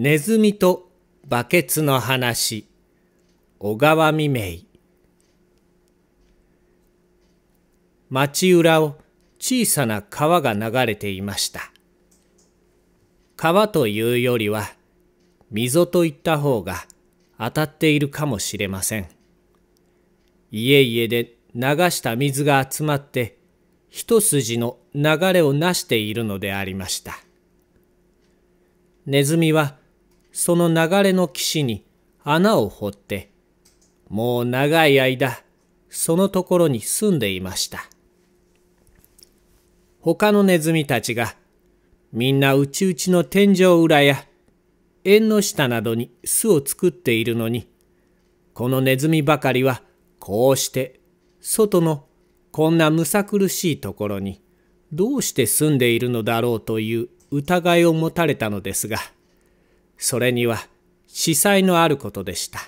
ネズミとバケツの話小川未明町裏を小さな川が流れていました川というよりは溝といった方が当たっているかもしれません家々で流した水が集まって一筋の流れをなしているのでありましたネズミはその流れの岸に穴を掘って、もう長い間、そのところに住んでいました。他のネズミたちが、みんな内々の天井裏や縁の下などに巣を作っているのに、このネズミばかりはこうして外のこんなむさ苦しいところにどうして住んでいるのだろうという疑いを持たれたのですが。それには司祭のあることでした。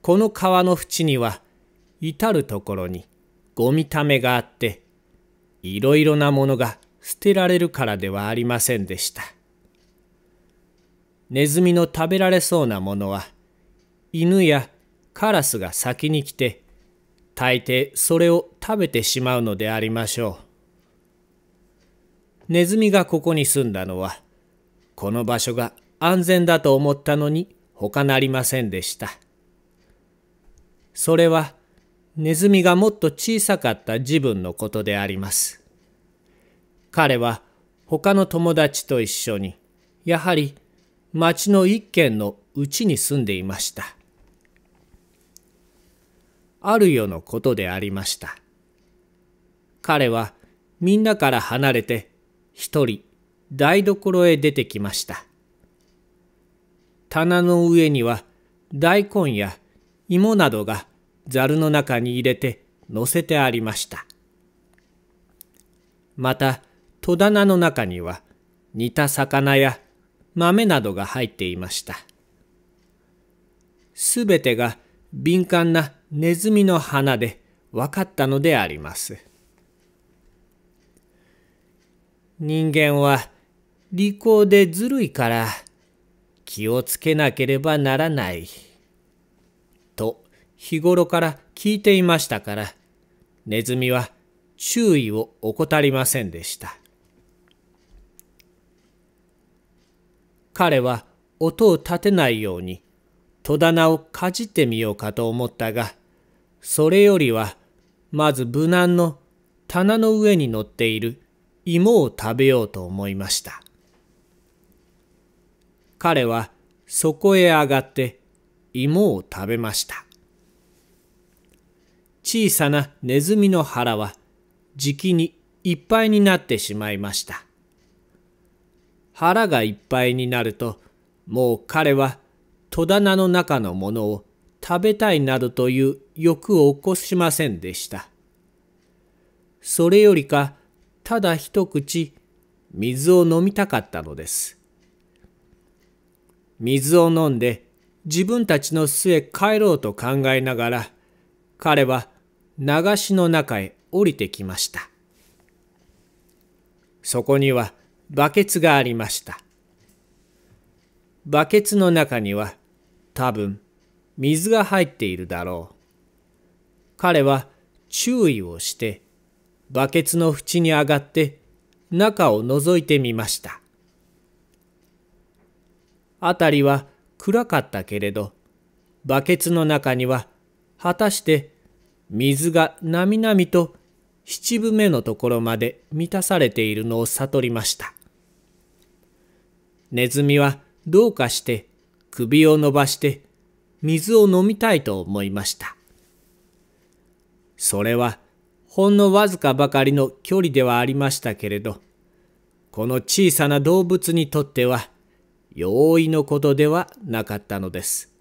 この川の淵には至る所にゴミためがあっていろいろなものが捨てられるからではありませんでした。ネズミの食べられそうなものは犬やカラスが先に来て大抵それを食べてしまうのでありましょう。ネズミがここに住んだのはこの場所が安全だと思ったのに他なりませんでした。それはネズミがもっと小さかった自分のことであります。彼は他の友達と一緒に、やはり町の一軒のうちに住んでいました。ある世のことでありました。彼はみんなから離れて一人台所へ出てきました。棚の上には大根や芋などがざるの中に入れて乗せてありました。また戸棚の中には煮た魚や豆などが入っていました。すべてが敏感なネズミの花で分かったのであります。人間は利口でずるいから気をつけなければならない。と日頃から聞いていましたからネズミは注意を怠りませんでした。彼は音を立てないように戸棚をかじってみようかと思ったがそれよりはまず無難の棚の上に乗っている芋を食べようと思いました。彼はそこへ上がって芋を食べました。小さなネズミの腹はじきにいっぱいになってしまいました。腹がいっぱいになると、もう彼は戸棚の中のものを食べたいなどという欲を起こしませんでした。それよりか、ただ一口水を飲みたかったのです。水を飲んで自分たちの巣へ帰ろうと考えながら、彼は流しの中へ降りてきました。そこにはバケツがありました。バケツの中には多分水が入っているだろう。彼は注意をしてバケツの縁に上がって中を覗いてみました。辺りは暗かったけれど、バケツの中には果たして水がなみなみと七分目のところまで満たされているのを悟りました。ネズミはどうかして首を伸ばして水を飲みたいと思いました。それはほんのわずかばかりの距離ではありましたけれど、この小さな動物にとっては容易のことではなかったのです。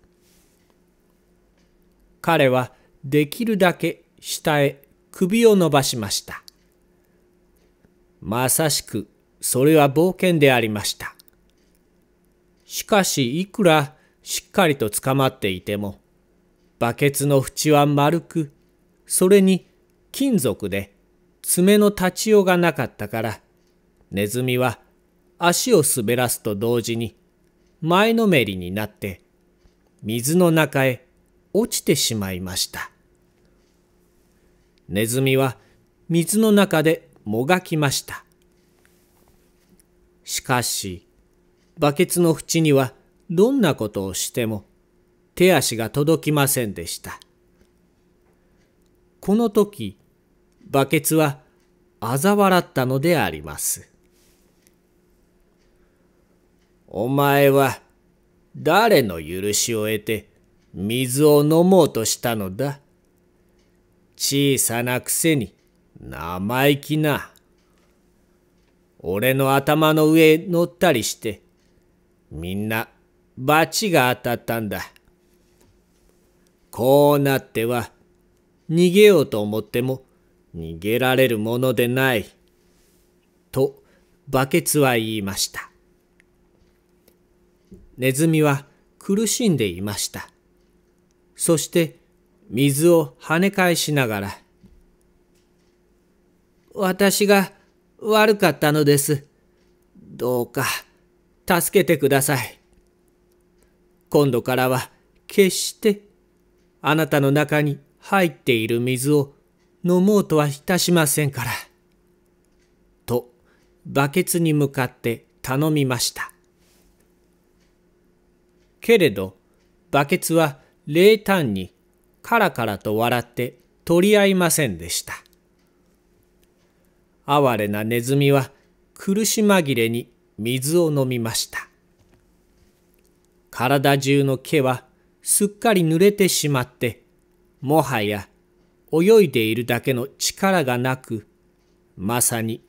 彼はできるだけ下へ首を伸ばしました。まさしくそれは冒険でありました。しかしいくらしっかりと捕まっていても、バケツの縁は丸く、それに金属で爪の立ちようがなかったから、ネズミは足を滑らすと同時に前のめりになって水の中へ落ちてしまいました。ネズミは水の中でもがきました。しかし、バケツの縁にはどんなことをしても手足が届きませんでした。この時、バケツは嘲笑ったのであります。お前は誰の許しを得て水を飲もうとしたのだ小さなくせに生意気な。俺の頭の上乗ったりして、みんな罰が当たったんだ。こうなっては逃げようと思っても逃げられるものでない。とバケツは言いました。ネズミは苦しんでいました。そして水を跳ね返しながら、私が悪かったのです。どうか助けてください。今度からは決してあなたの中に入っている水を飲もうとはいたしませんから。と、バケツに向かって頼みました。けれど、バケツは冷淡にカラカラと笑って取り合いませんでした。哀れなネズミは苦し紛れに水を飲みました。体中の毛はすっかり濡れてしまって、もはや泳いでいるだけの力がなく、まさに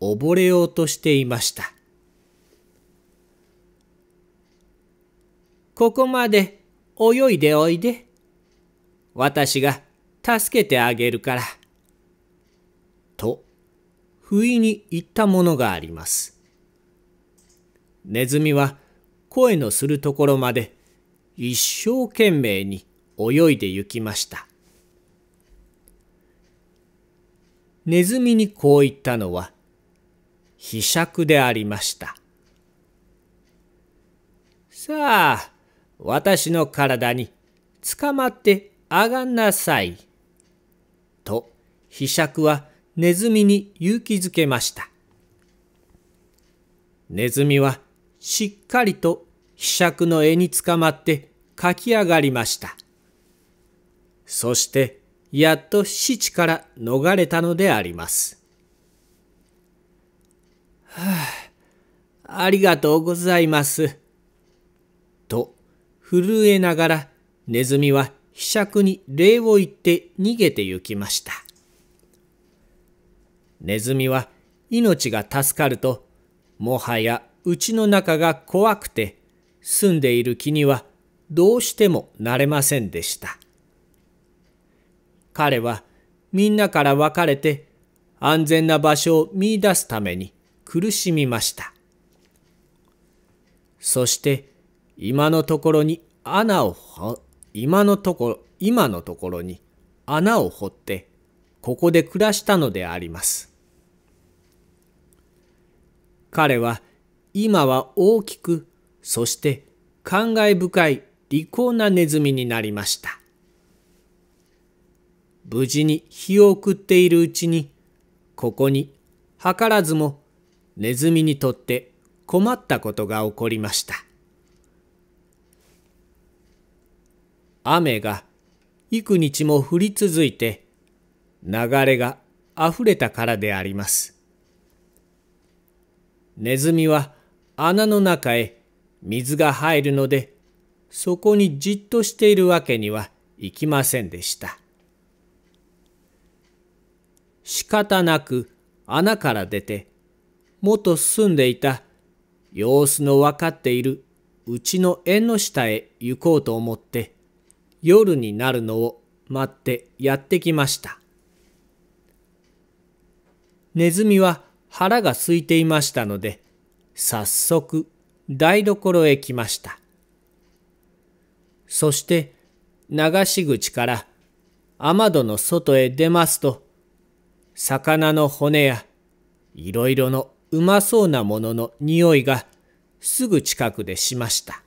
溺れようとしていました。ここまで泳いでおいで。私が助けてあげるから。と、不意に言ったものがあります。ネズミは声のするところまで一生懸命に泳いで行きました。ネズミにこう言ったのは、ひしゃくでありました。さあ、私の体につかまってあがんなさい。と、ひしゃくはネズミに勇気づけました。ネズミはしっかりとひしゃくの柄につかまってかき上がりました。そして、やっと死地から逃れたのであります。はあ、ありがとうございます。震えながらネズミはひ釈に礼を言って逃げて行きました。ネズミは命が助かると、もはやうちの中が怖くて、住んでいる気にはどうしてもなれませんでした。彼はみんなから別れて安全な場所を見いだすために苦しみました。そして今のところに穴を今のところ、今のところに穴を掘って、ここで暮らしたのであります。彼は今は大きく、そして感慨深い利口なネズミになりました。無事に日を送っているうちに、ここに図らずもネズミにとって困ったことが起こりました。雨が幾日も降り続いて流れがあふれたからであります。ネズミは穴の中へ水が入るのでそこにじっとしているわけにはいきませんでした。仕方なく穴から出て元住んでいた様子の分かっているうちの縁の下へ行こうと思って夜になるのを待ってやってきました。ネズミは腹が空いていましたので、早速台所へ来ました。そして流し口から雨戸の外へ出ますと、魚の骨やいろいろのうまそうなものの匂いがすぐ近くでしました。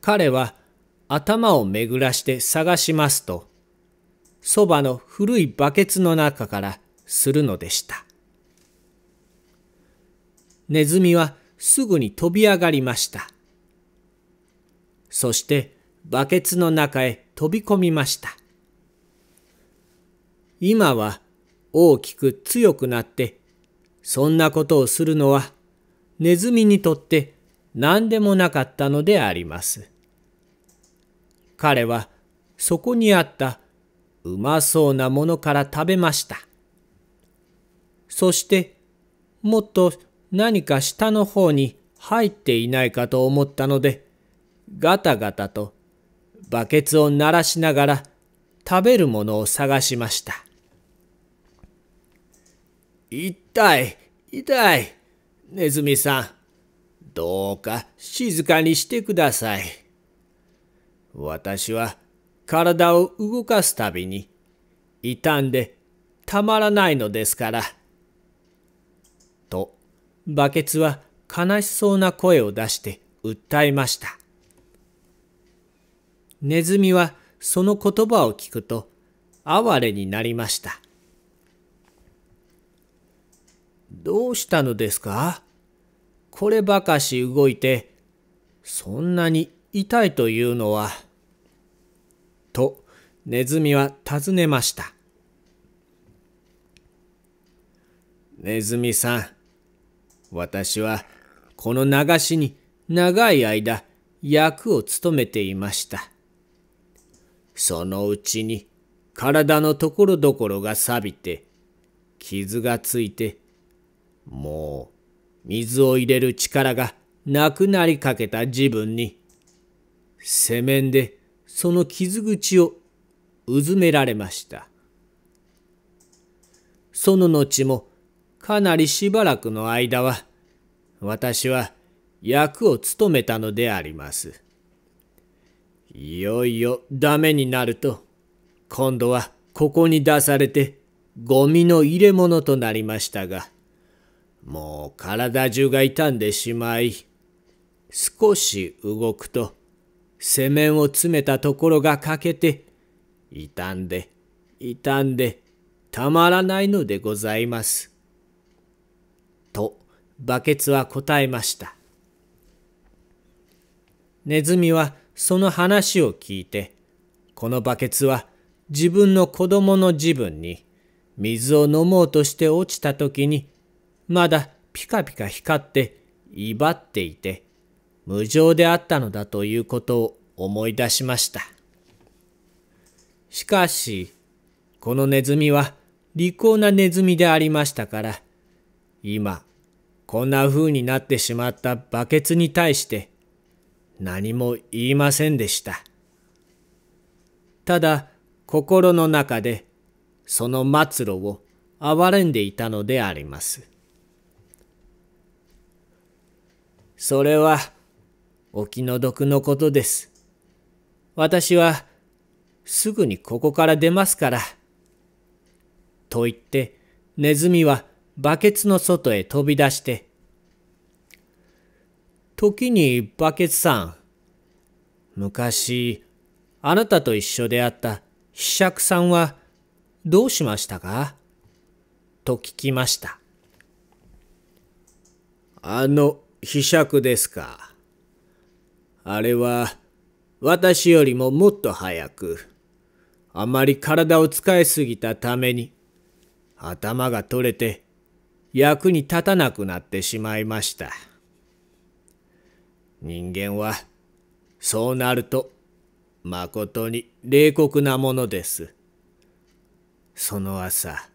彼は頭を巡らして探しますと、そばの古いバケツの中からするのでした。ネズミはすぐに飛び上がりました。そしてバケツの中へ飛び込みました。今は大きく強くなって、そんなことをするのはネズミにとって何でもなかったのであります。彼はそこにあったうまそうなものから食べました。そしてもっと何か下の方に入っていないかと思ったのでガタガタとバケツを鳴らしながら食べるものを探しました。痛い痛いネズミさんどうか静かにしてください。私は体を動かすたびに痛んでたまらないのですから。と、バケツは悲しそうな声を出して訴えました。ネズミはその言葉を聞くと哀れになりました。どうしたのですかこればかし動いて、そんなに痛いというのは、とネズミは尋ねました。ネズミさん、私はこの流しに長い間役を務めていました。そのうちに体のところどころが錆びて、傷がついて、もう水を入れる力がなくなりかけた自分にメンでその傷口をうずめられました。その後もかなりしばらくの間は私は役を務めたのであります。いよいよダメになると今度はここに出されてゴミの入れ物となりましたがもう体中が痛んでしまい少し動くとメンを詰めたところが欠けて、傷んで、傷んで、たまらないのでございます。と、バケツは答えました。ネズミはその話を聞いて、このバケツは自分の子供の自分に水を飲もうとして落ちた時に、まだピカピカ光って威張っていて、無常であったのだということを思い出しました。しかし、このネズミは利口なネズミでありましたから、今、こんな風になってしまったバケツに対して何も言いませんでした。ただ、心の中でその末路を憐れんでいたのであります。それは、お気の毒のことです。私は、すぐにここから出ますから。と言って、ネズミはバケツの外へ飛び出して、時にバケツさん、昔、あなたと一緒であったひ釈さんはどうしましたかと聞きました。あの、ひ釈ですか。あれは、私よりももっと早く、あまり体を使いすぎたために、頭が取れて、役に立たなくなってしまいました。人間は、そうなると、まことに冷酷なものです。その朝、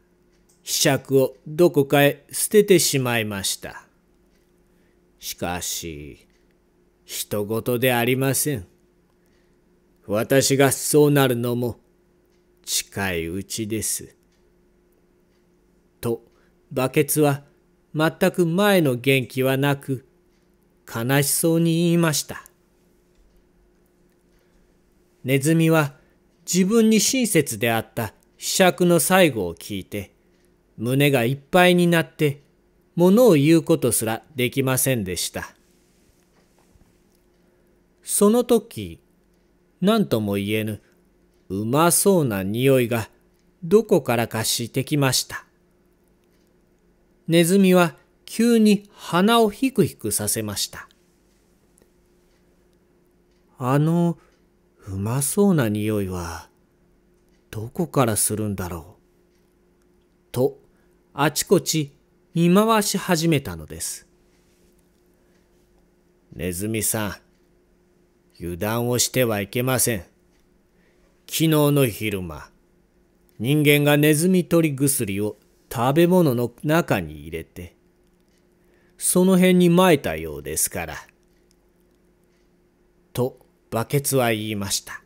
秘釈をどこかへ捨ててしまいました。しかし、人事でありません。私がそうなるのも近いうちです。と、バケツは全く前の元気はなく、悲しそうに言いました。ネズミは自分に親切であった秘釈の最後を聞いて、胸がいっぱいになって、ものを言うことすらできませんでした。その時、何とも言えぬ、うまそうな匂いが、どこからかしてきました。ネズミは急に鼻をヒクヒクさせました。あの、うまそうな匂いは、どこからするんだろう。と、あちこち見回し始めたのです。ネズミさん、油断をしてはいけません。昨日の昼間、人間がネズミ取り薬を食べ物の中に入れて、その辺に撒いたようですから。と、バケツは言いました。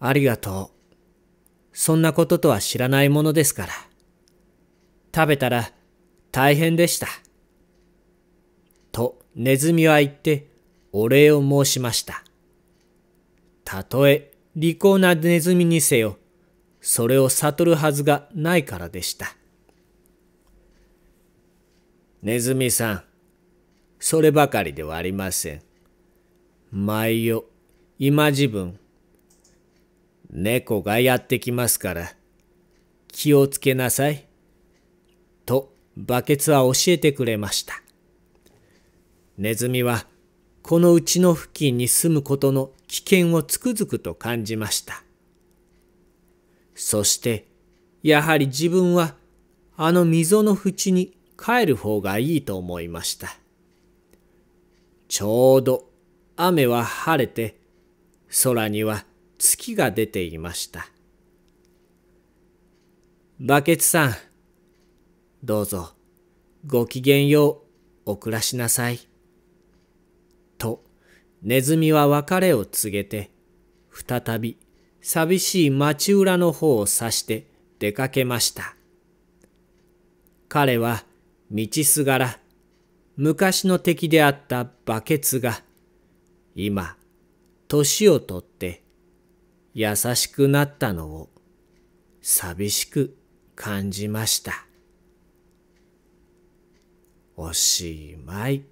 ありがとう。そんなこととは知らないものですから。食べたら大変でした。とネズミは言ってお礼を申しました。たとえ利口なネズミにせよ、それを悟るはずがないからでした。ネズミさん、そればかりではありません。毎夜、今自分、猫がやってきますから、気をつけなさい。と、バケツは教えてくれました。ネズミはこのうちの付近に住むことの危険をつくづくと感じました。そして、やはり自分はあの溝の縁に帰る方がいいと思いました。ちょうど雨は晴れて、空には月が出ていました。バケツさん、どうぞごきげんようお暮らしなさい。ネズミは別れを告げて、再び寂しい町裏の方を指して出かけました。彼は道すがら、昔の敵であったバケツが、今、年をとって優しくなったのを寂しく感じました。おしまい。